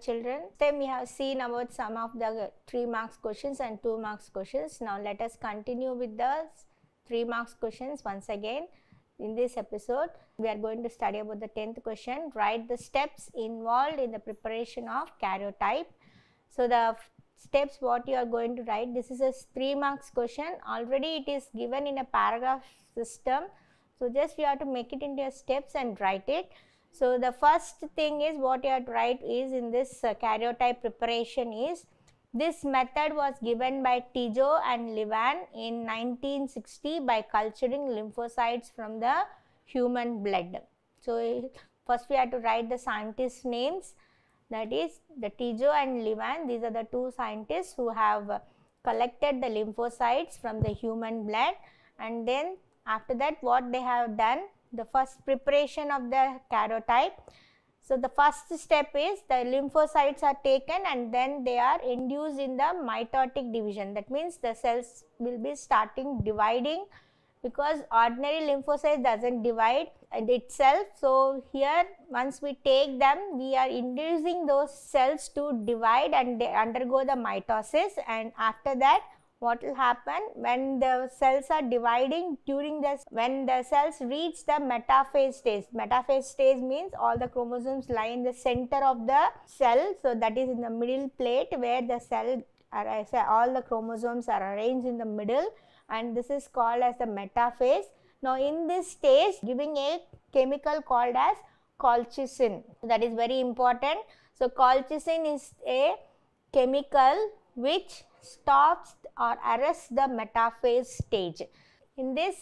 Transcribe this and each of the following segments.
children. Then we have seen about some of the 3 marks questions and 2 marks questions. Now let us continue with the 3 marks questions once again. In this episode, we are going to study about the 10th question. Write the steps involved in the preparation of karyotype. So, the steps what you are going to write, this is a 3 marks question. Already it is given in a paragraph system. So, just you have to make it into steps and write it. So, the first thing is what you have to write is in this uh, karyotype preparation is this method was given by Tijo and Levan in 1960 by culturing lymphocytes from the human blood. So, first we have to write the scientists names that is the Tijo and Levan these are the two scientists who have collected the lymphocytes from the human blood and then after that what they have done the first preparation of the karyotype. So, the first step is the lymphocytes are taken and then they are induced in the mitotic division. That means the cells will be starting dividing because ordinary lymphocyte doesn't divide itself. So, here once we take them, we are inducing those cells to divide and they undergo the mitosis and after that what will happen when the cells are dividing during this when the cells reach the metaphase stage metaphase stage means all the chromosomes lie in the center of the cell so that is in the middle plate where the cell I say, all the chromosomes are arranged in the middle and this is called as the metaphase now in this stage giving a chemical called as colchicine that is very important so colchicine is a chemical which stops or arrests the metaphase stage. In this,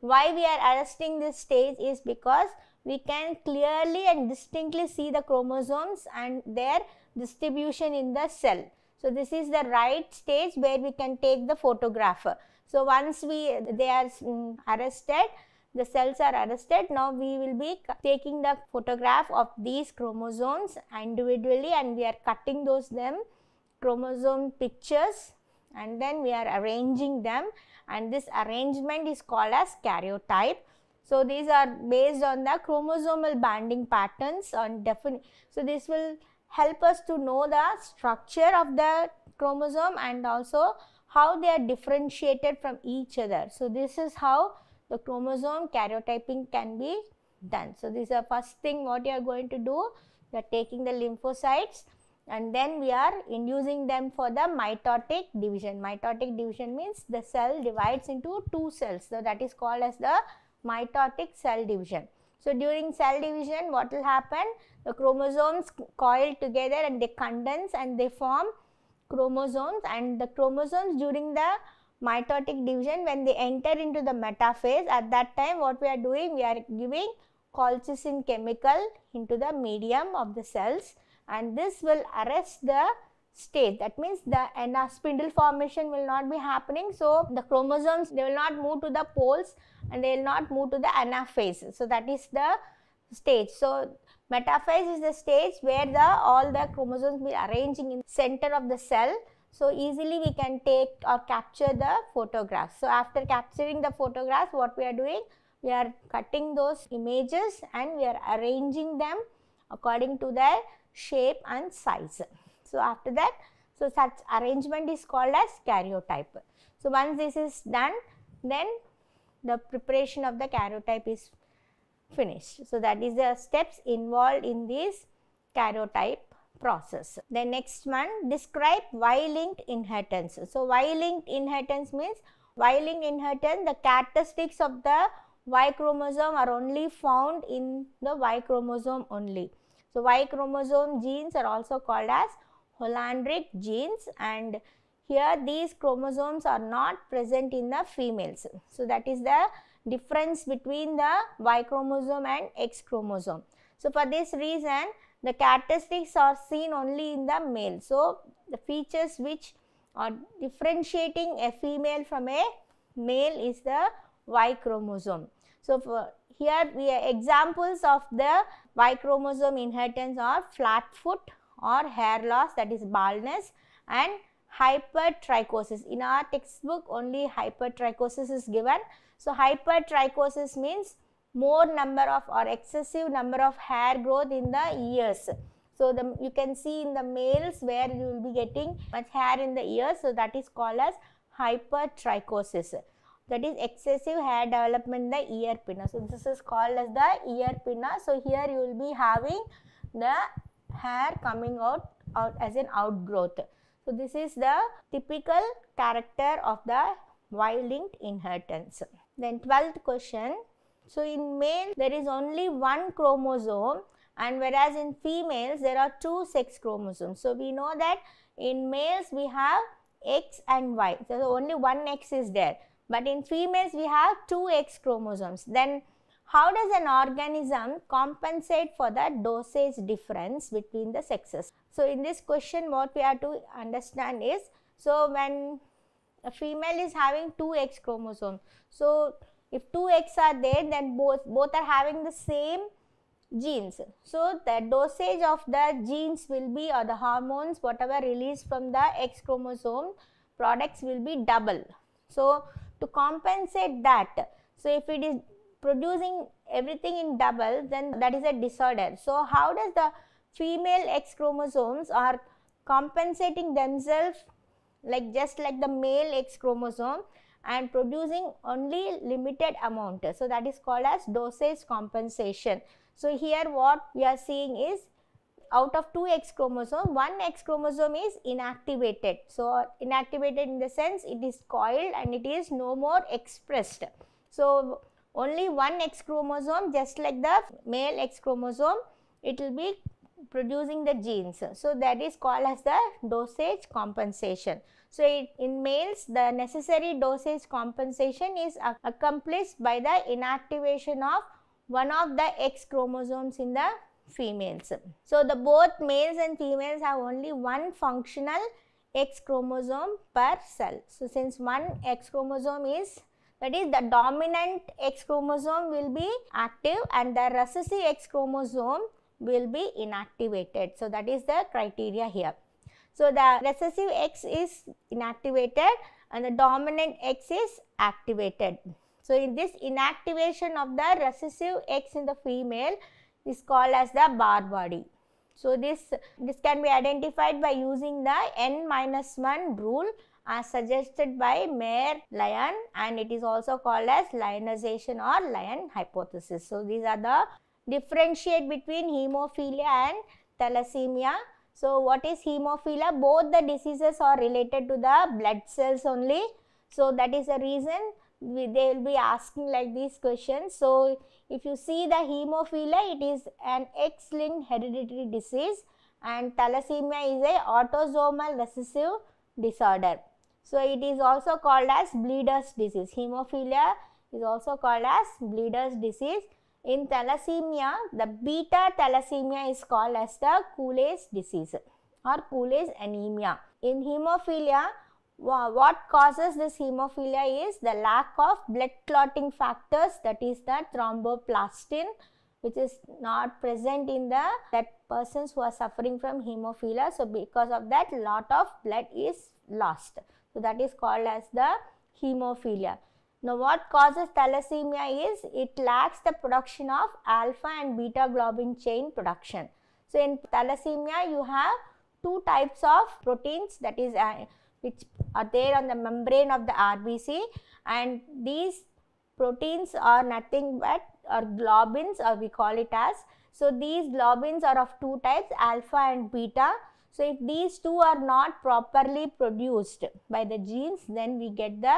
why we are arresting this stage is because we can clearly and distinctly see the chromosomes and their distribution in the cell. So, this is the right stage where we can take the photograph. So, once we they are um, arrested, the cells are arrested. Now, we will be taking the photograph of these chromosomes individually and we are cutting those them chromosome pictures and then we are arranging them and this arrangement is called as karyotype. So, these are based on the chromosomal banding patterns on definite. So, this will help us to know the structure of the chromosome and also how they are differentiated from each other. So, this is how the chromosome karyotyping can be done. So, this is the first thing what you are going to do. You are taking the lymphocytes and then we are inducing them for the mitotic division. Mitotic division means the cell divides into two cells. So, that is called as the mitotic cell division. So, during cell division what will happen? The chromosomes coil together and they condense and they form chromosomes and the chromosomes during the mitotic division when they enter into the metaphase at that time what we are doing? We are giving colchicine chemical into the medium of the cells and this will arrest the stage that means the NR spindle formation will not be happening so the chromosomes they will not move to the poles and they will not move to the anaphase so that is the stage so metaphase is the stage where the all the chromosomes will arranging in center of the cell so easily we can take or capture the photographs so after capturing the photographs what we are doing we are cutting those images and we are arranging them according to their shape and size. So after that, so such arrangement is called as karyotype. So once this is done, then the preparation of the karyotype is finished. So that is the steps involved in this karyotype process. The next one, describe Y-linked inheritance. So Y-linked inheritance means Y-linked inheritance, the characteristics of the Y chromosome are only found in the Y chromosome only. So, Y chromosome genes are also called as holandric genes and here these chromosomes are not present in the females. So, that is the difference between the Y chromosome and X chromosome. So, for this reason the characteristics are seen only in the male. So, the features which are differentiating a female from a male is the Y chromosome. So, for here we are examples of the Y chromosome inheritance or flat foot or hair loss that is baldness and hypertrichosis. In our textbook only hypertrichosis is given. So, hypertrichosis means more number of or excessive number of hair growth in the ears. So, the, you can see in the males where you will be getting much hair in the ears. So, that is called as hypertrichosis that is excessive hair development in the ear pinna. So, this is called as the ear pinna. So, here you will be having the hair coming out, out as an outgrowth. So, this is the typical character of the Y-linked inheritance. Then 12th question. So, in male there is only one chromosome and whereas in females there are two sex chromosomes. So, we know that in males we have X and Y. So, only one X is there. But in females, we have two X chromosomes. Then how does an organism compensate for the dosage difference between the sexes? So, in this question, what we have to understand is, so when a female is having two X chromosomes, so if two X are there, then both, both are having the same genes. So, the dosage of the genes will be or the hormones whatever released from the X chromosome products will be double. So, to compensate that. So, if it is producing everything in double then that is a disorder. So, how does the female X chromosomes are compensating themselves like just like the male X chromosome and producing only limited amount. So, that is called as dosage compensation. So, here what we are seeing is out of two X chromosome, one X chromosome is inactivated. So, inactivated in the sense it is coiled and it is no more expressed. So, only one X chromosome just like the male X chromosome, it will be producing the genes. So, that is called as the dosage compensation. So, it, in males the necessary dosage compensation is accomplished by the inactivation of one of the X chromosomes in the females. So, the both males and females have only one functional X chromosome per cell. So, since one X chromosome is that is the dominant X chromosome will be active and the recessive X chromosome will be inactivated. So, that is the criteria here. So, the recessive X is inactivated and the dominant X is activated. So, in this inactivation of the recessive X in the female, is called as the bar body. So this, this can be identified by using the n minus 1 rule as suggested by Mayer Lyon and it is also called as lionization or Lyon hypothesis. So these are the differentiate between hemophilia and thalassemia. So what is hemophilia? Both the diseases are related to the blood cells only. So that is the reason they will be asking like these questions. So, if you see the hemophilia, it is an X-linked hereditary disease and thalassemia is a autosomal recessive disorder. So, it is also called as bleeder's disease. Hemophilia is also called as bleeder's disease. In thalassemia, the beta thalassemia is called as the Cooley's disease or Cooley's anemia. In hemophilia, what causes this hemophilia is the lack of blood clotting factors that is the thromboplastin which is not present in the that persons who are suffering from hemophilia. So, because of that lot of blood is lost. So, that is called as the hemophilia. Now, what causes thalassemia is it lacks the production of alpha and beta globin chain production. So, in thalassemia you have two types of proteins that is uh, which are there on the membrane of the RBC and these proteins are nothing but are globins or we call it as. So, these globins are of two types alpha and beta. So, if these two are not properly produced by the genes then we get the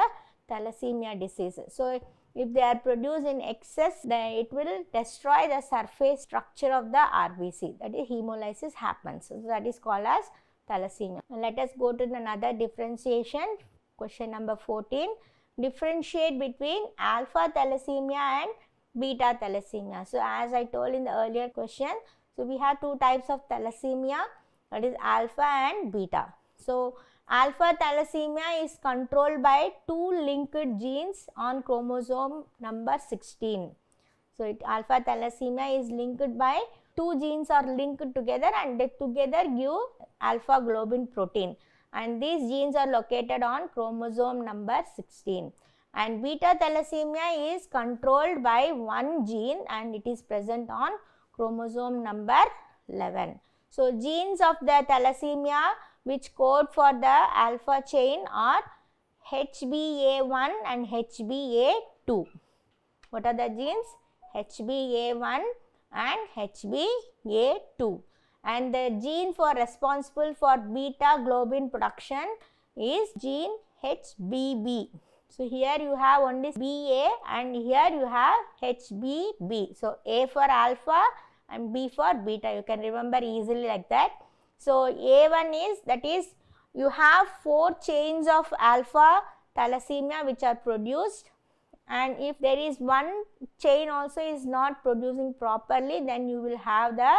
thalassemia disease. So, if they are produced in excess then it will destroy the surface structure of the RBC that is hemolysis happens. So, that is called as thalassemia. Now let us go to another differentiation. Question number 14. Differentiate between alpha thalassemia and beta thalassemia. So as I told in the earlier question, so we have two types of thalassemia that is alpha and beta. So alpha thalassemia is controlled by two linked genes on chromosome number 16. So it, alpha thalassemia is linked by two genes are linked together and they together give alpha globin protein and these genes are located on chromosome number 16 and beta thalassemia is controlled by one gene and it is present on chromosome number 11. So, genes of the thalassemia which code for the alpha chain are HBA1 and HBA2. What are the genes? HBA1 and HbA2 and the gene for responsible for beta globin production is gene HBB. So, here you have only BA and here you have HBB. So, A for alpha and B for beta you can remember easily like that. So, A1 is that is you have 4 chains of alpha thalassemia which are produced and if there is one chain also is not producing properly then you will have the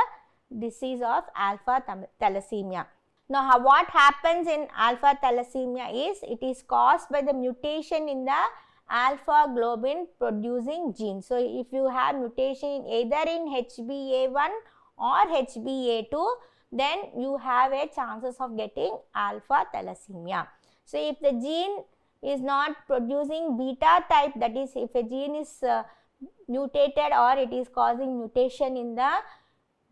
disease of alpha thalassemia. Now how, what happens in alpha thalassemia is it is caused by the mutation in the alpha globin producing gene. So if you have mutation either in HBA1 or HBA2 then you have a chances of getting alpha thalassemia. So if the gene is not producing beta type that is if a gene is uh, mutated or it is causing mutation in the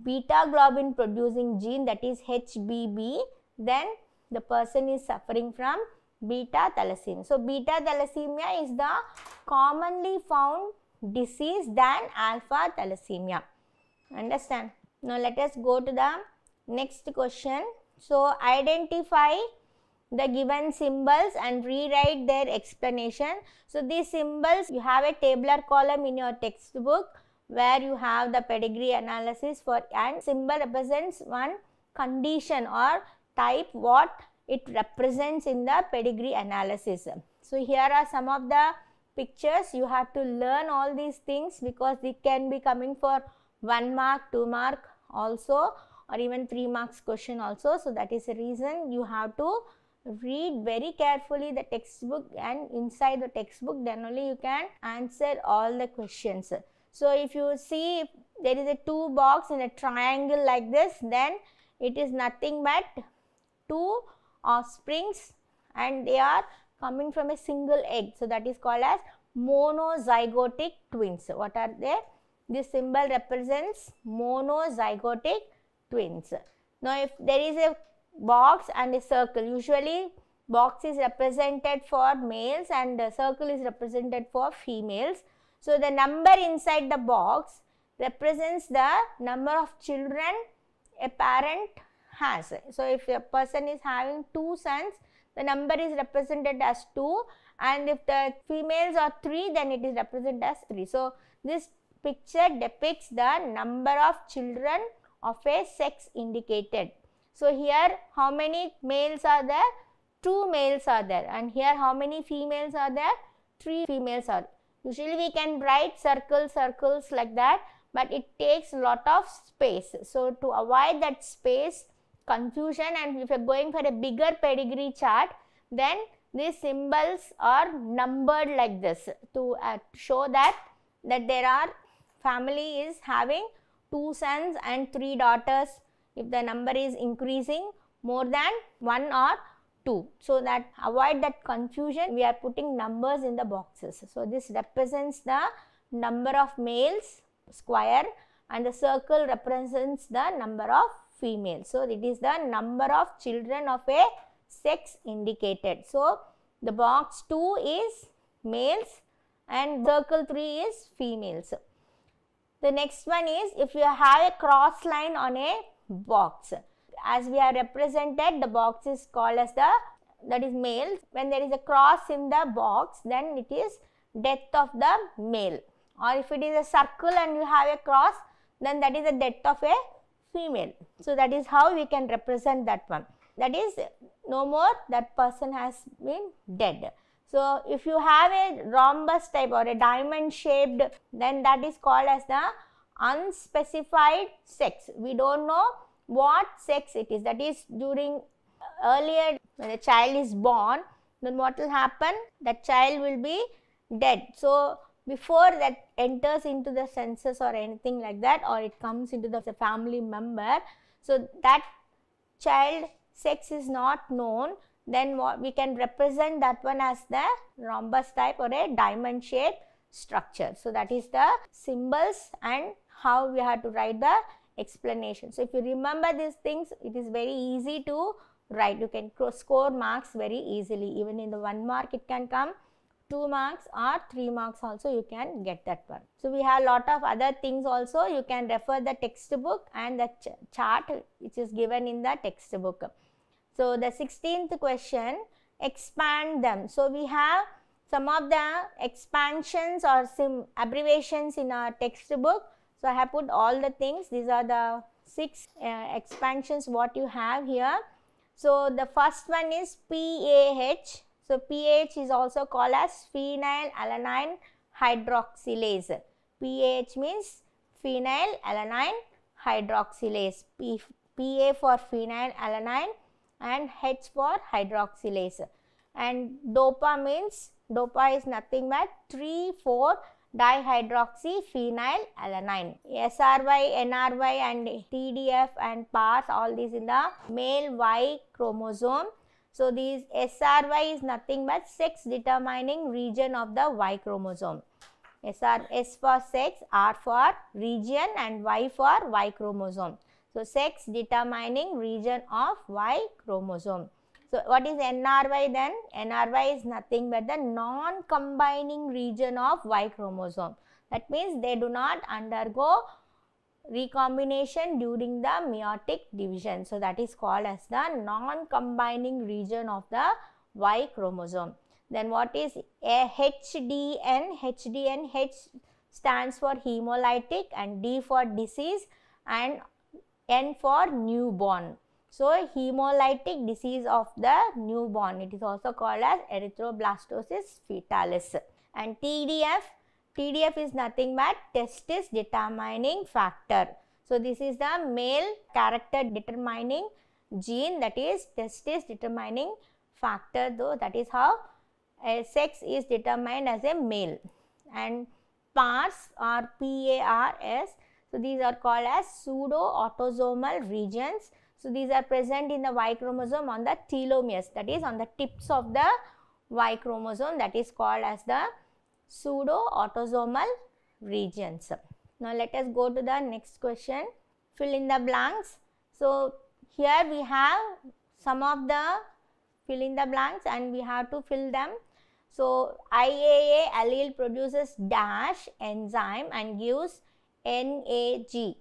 beta globin producing gene that is HBB then the person is suffering from beta thalassemia. So, beta thalassemia is the commonly found disease than alpha thalassemia. Understand? Now, let us go to the next question. So, identify the given symbols and rewrite their explanation. So, these symbols you have a tabular column in your textbook where you have the pedigree analysis for and symbol represents one condition or type what it represents in the pedigree analysis. So, here are some of the pictures you have to learn all these things because they can be coming for 1 mark, 2 mark also or even 3 marks question also. So, that is the reason you have to read very carefully the textbook and inside the textbook then only you can answer all the questions. So, if you see if there is a two box in a triangle like this then it is nothing but two offsprings and they are coming from a single egg. So, that is called as monozygotic twins. What are they? This symbol represents monozygotic twins. Now, if there is a box and a circle. Usually box is represented for males and the circle is represented for females. So, the number inside the box represents the number of children a parent has. So, if a person is having two sons, the number is represented as 2 and if the females are 3 then it is represented as 3. So, this picture depicts the number of children of a sex indicated. So here how many males are there? 2 males are there and here how many females are there? 3 females are Usually we can write circles, circles like that but it takes lot of space. So to avoid that space confusion and if you are going for a bigger pedigree chart then these symbols are numbered like this to uh, show that that there are family is having two sons and three daughters if the number is increasing more than 1 or 2. So, that avoid that confusion we are putting numbers in the boxes. So, this represents the number of males square and the circle represents the number of females. So, it is the number of children of a sex indicated. So, the box 2 is males and circle 3 is females. The next one is if you have a cross line on a box. As we have represented, the box is called as the that is male. When there is a cross in the box, then it is death of the male. Or if it is a circle and you have a cross, then that is the death of a female. So that is how we can represent that one. That is no more that person has been dead. So if you have a rhombus type or a diamond shaped, then that is called as the unspecified sex. We don't know what sex it is. That is during earlier when a child is born, then what will happen? That child will be dead. So, before that enters into the census or anything like that or it comes into the family member. So, that child sex is not known then we can represent that one as the rhombus type or a diamond shape structure. So, that is the symbols and how we have to write the explanation. So if you remember these things, it is very easy to write. You can score marks very easily. Even in the one mark, it can come 2 marks or 3 marks also you can get that one. So we have lot of other things also you can refer the textbook and the ch chart which is given in the textbook. So the 16th question expand them. So we have some of the expansions or some abbreviations in our textbook so, I have put all the things these are the 6 uh, expansions what you have here. So, the first one is PAH. So, PAH is also called as phenylalanine hydroxylase. PAH means phenylalanine hydroxylase. P, PA for phenylalanine and H for hydroxylase. And DOPA means DOPA is nothing but 3, 4 dihydroxyphenylalanine. SRY, NRY and TDF and PARS all these in the male Y chromosome. So, these SRY is nothing but sex determining region of the Y chromosome. SR, S for sex, R for region and Y for Y chromosome. So, sex determining region of Y chromosome. So, what is NRY then? NRY is nothing but the non-combining region of Y chromosome. That means they do not undergo recombination during the meiotic division. So, that is called as the non-combining region of the Y chromosome. Then what is a HDN? HDN H stands for hemolytic and D for disease and N for newborn. So, hemolytic disease of the newborn, it is also called as erythroblastosis fetalis. And TDF, TDF is nothing but testis determining factor. So, this is the male character determining gene that is testis determining factor though that is how sex is determined as a male and PARS or PARS. So, these are called as pseudo autosomal regions so these are present in the Y chromosome on the telomeres that is on the tips of the Y chromosome that is called as the pseudo autosomal regions. Now let us go to the next question fill in the blanks. So here we have some of the fill in the blanks and we have to fill them. So IAA allele produces dash enzyme and gives NAG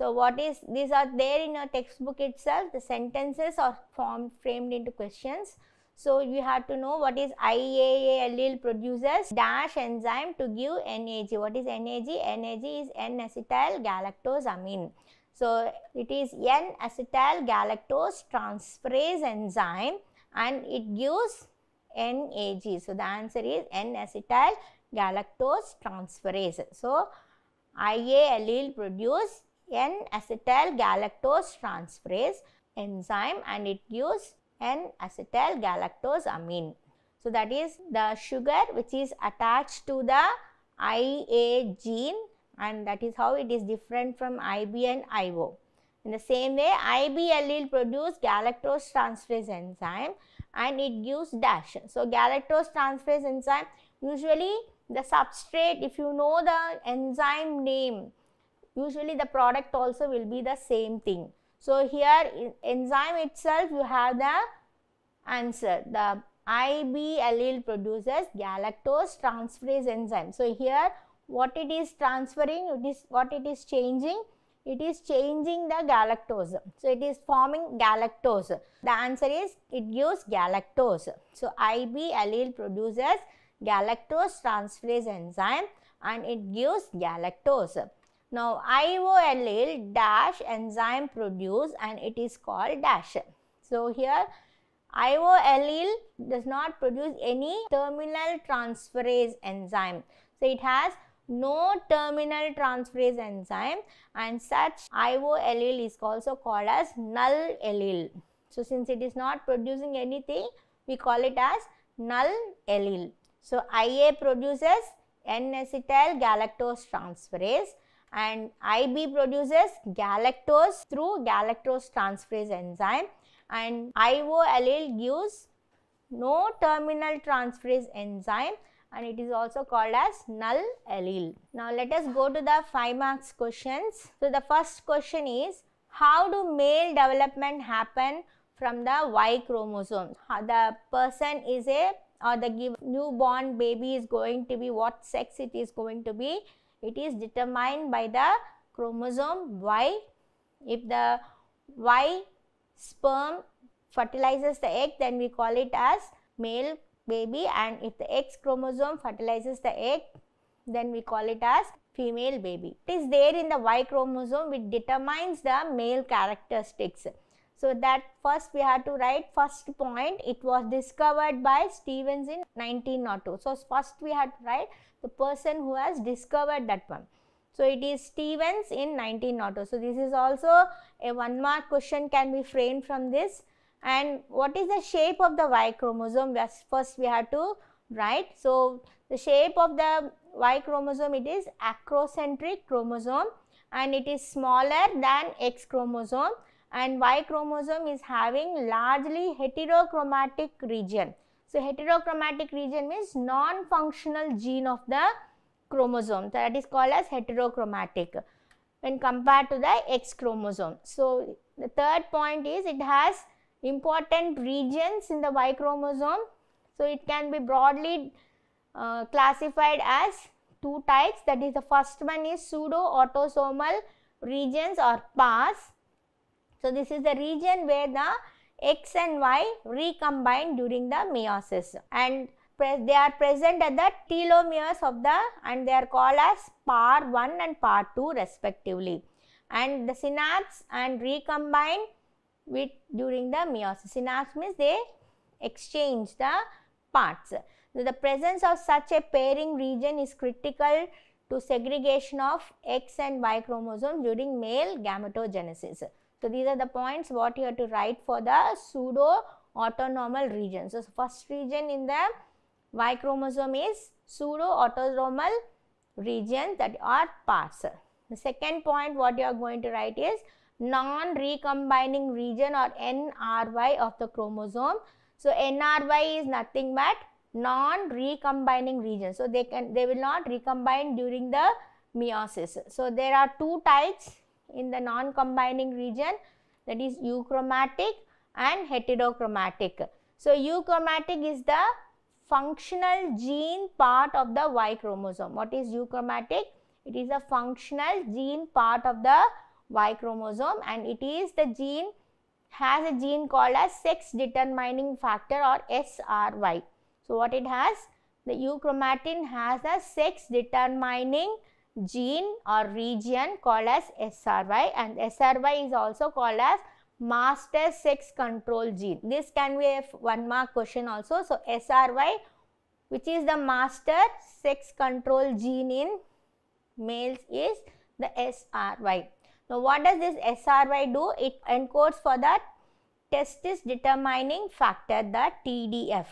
so, what is these are there in a textbook itself the sentences are formed framed into questions. So, you have to know what is IAA allele produces dash enzyme to give NAG. What is NAG? NAG is N-acetyl galactosamine. So, it is N-acetyl galactose transferase enzyme and it gives NAG. So, the answer is N-acetyl galactose transferase. So, IA allele produce N-acetyl galactose transferase enzyme and it gives N-acetyl galactosamine. So that is the sugar which is attached to the IA gene and that is how it is different from IB and IO. In the same way, IB allele produce galactose transferase enzyme and it gives dash. So, galactose transferase enzyme usually the substrate if you know the enzyme name usually the product also will be the same thing. So, here enzyme itself you have the answer the IB allele produces galactose transferase enzyme. So, here what it is transferring it is what it is changing it is changing the galactose. So, it is forming galactose. The answer is it gives galactose. So, IB allele produces galactose transferase enzyme and it gives galactose. Now IO allele dash enzyme produce and it is called dash. So here IO allele does not produce any terminal transferase enzyme. So it has no terminal transferase enzyme and such IO allele is also called as null allele. So since it is not producing anything we call it as null allele. So IA produces N acetyl galactose transferase and IB produces galactose through galactose transferase enzyme and IO allele gives no terminal transferase enzyme and it is also called as null allele. Now let us go to the 5 marks questions. So the first question is how do male development happen from the Y chromosome? How the person is a or the newborn baby is going to be what sex it is going to be it is determined by the chromosome Y. If the Y sperm fertilizes the egg then we call it as male baby and if the X chromosome fertilizes the egg then we call it as female baby. It is there in the Y chromosome which determines the male characteristics. So that first we have to write first point. It was discovered by Stevens in 1902. So first we have to write the person who has discovered that one. So it is Stevens in 1902. So this is also a one mark question can be framed from this. And what is the shape of the Y chromosome? First we have to write. So the shape of the Y chromosome it is acrocentric chromosome and it is smaller than X chromosome and Y chromosome is having largely heterochromatic region. So, heterochromatic region means non-functional gene of the chromosome that is called as heterochromatic when compared to the X chromosome. So, the third point is it has important regions in the Y chromosome. So, it can be broadly uh, classified as two types that is the first one is pseudo autosomal regions or PAS so, this is the region where the X and Y recombine during the meiosis and they are present at the telomeres of the and they are called as par 1 and par 2 respectively and the synapse and recombine with during the meiosis. Synapse means they exchange the parts. So, the presence of such a pairing region is critical to segregation of X and Y chromosome during male gametogenesis. So, these are the points what you have to write for the pseudo autonormal region. So, first region in the Y chromosome is pseudo autosomal region that are parcel. The second point what you are going to write is non-recombining region or NRY of the chromosome. So, NRY is nothing but non-recombining region. So, they can they will not recombine during the meiosis. So, there are two types in the non-combining region that is euchromatic and heterochromatic. So, euchromatic is the functional gene part of the Y chromosome. What is euchromatic? It is a functional gene part of the Y chromosome and it is the gene has a gene called as sex determining factor or SRY. So, what it has? The euchromatin has a sex determining gene or region called as SRY and SRY is also called as master sex control gene. This can be a one mark question also. So, SRY which is the master sex control gene in males is the SRY. Now, what does this SRY do? It encodes for the testis determining factor the TDF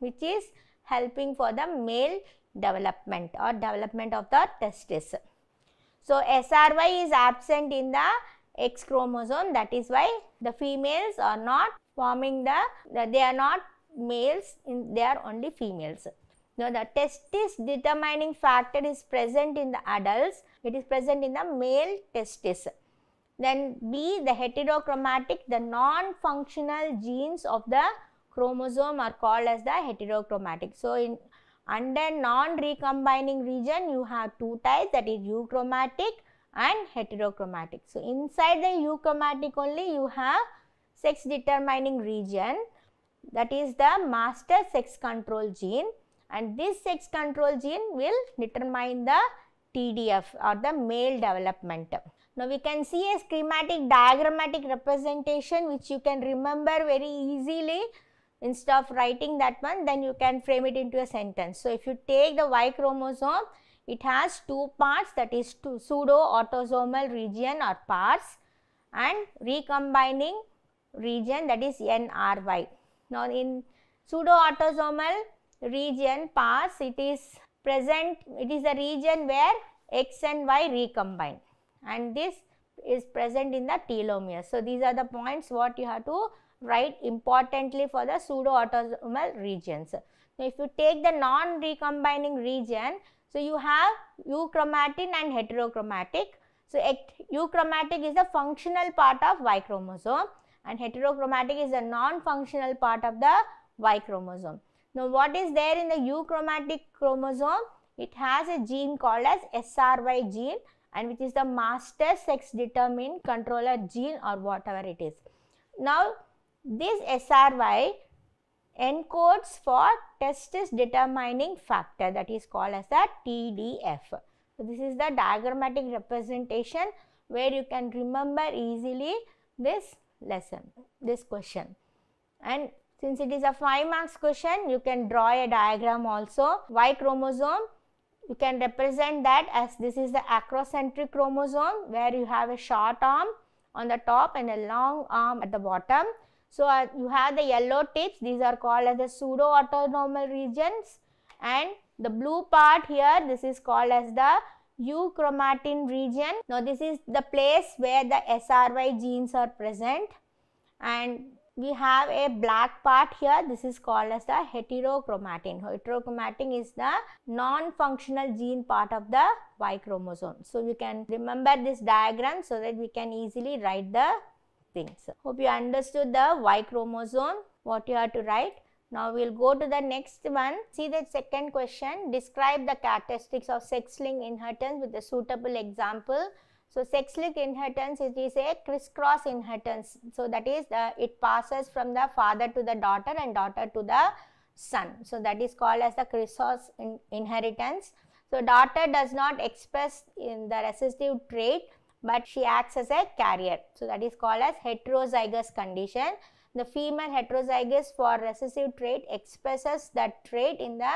which is helping for the male development or development of the testis. So, SRY is absent in the X chromosome that is why the females are not forming the, they are not males, in, they are only females. Now, the testis determining factor is present in the adults, it is present in the male testis. Then B, the heterochromatic, the non-functional genes of the chromosome are called as the heterochromatic. So, in under non-recombining region, you have two types that is euchromatic and heterochromatic. So, inside the euchromatic only you have sex determining region that is the master sex control gene and this sex control gene will determine the TDF or the male development. Now, we can see a schematic diagrammatic representation which you can remember very easily instead of writing that one then you can frame it into a sentence. So, if you take the Y chromosome it has two parts that is two pseudo autosomal region or parts and recombining region that is NRY. Now, in pseudo autosomal region parts it is present it is the region where X and Y recombine and this is present in the telomere. So, these are the points what you have to right importantly for the pseudo autosomal regions. Now, if you take the non recombining region, so you have euchromatin and heterochromatic. So, euchromatic is the functional part of Y chromosome and heterochromatic is the non-functional part of the Y chromosome. Now, what is there in the euchromatic chromosome? It has a gene called as SRY gene and which is the master sex determined controller gene or whatever it is. Now, this SRY encodes for testis determining factor that is called as the TDF. So, this is the diagrammatic representation where you can remember easily this lesson, this question. And since it is a 5 marks question, you can draw a diagram also. Y chromosome, you can represent that as this is the acrocentric chromosome where you have a short arm on the top and a long arm at the bottom. So uh, you have the yellow tips, these are called as the pseudo autonomous regions and the blue part here, this is called as the euchromatin region. Now this is the place where the SRY genes are present and we have a black part here this is called as the heterochromatin heterochromatin is the non-functional gene part of the y chromosome so you can remember this diagram so that we can easily write the things. Hope you understood the Y chromosome, what you have to write. Now we'll go to the next one. See the second question. Describe the characteristics of sex-linked inheritance with a suitable example. So sex-linked inheritance it is a crisscross inheritance. So that is the, uh, it passes from the father to the daughter and daughter to the son. So that is called as the crisscross in inheritance. So daughter does not express in the recessive trait but she acts as a carrier. So that is called as heterozygous condition. The female heterozygous for recessive trait expresses that trait in the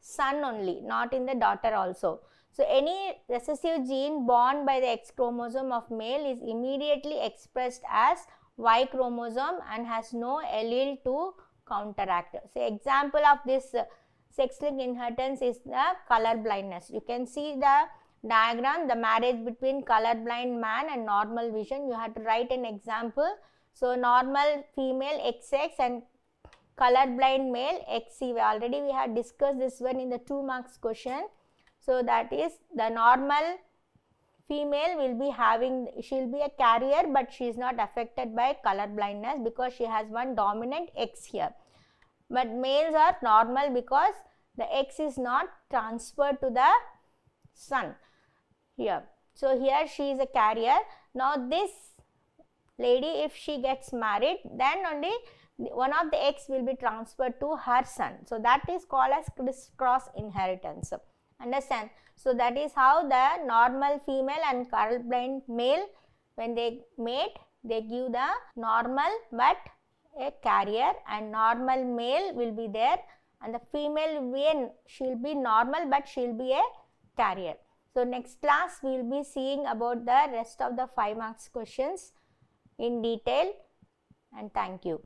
son only, not in the daughter also. So any recessive gene born by the X chromosome of male is immediately expressed as Y chromosome and has no allele to counteract. So example of this sex-linked inheritance is the color blindness. You can see the diagram the marriage between colorblind man and normal vision you have to write an example so normal female xx and colorblind male xc already we have discussed this one in the 2 marks question so that is the normal female will be having she'll be a carrier but she is not affected by color blindness because she has one dominant x here but males are normal because the x is not transferred to the son here. So here she is a carrier. Now this lady if she gets married then only one of the eggs will be transferred to her son. So that is called as crisscross inheritance. Understand? So that is how the normal female and colorblind male when they mate they give the normal but a carrier and normal male will be there and the female when she will be normal but she will be a carrier. So next class we will be seeing about the rest of the 5 marks questions in detail and thank you.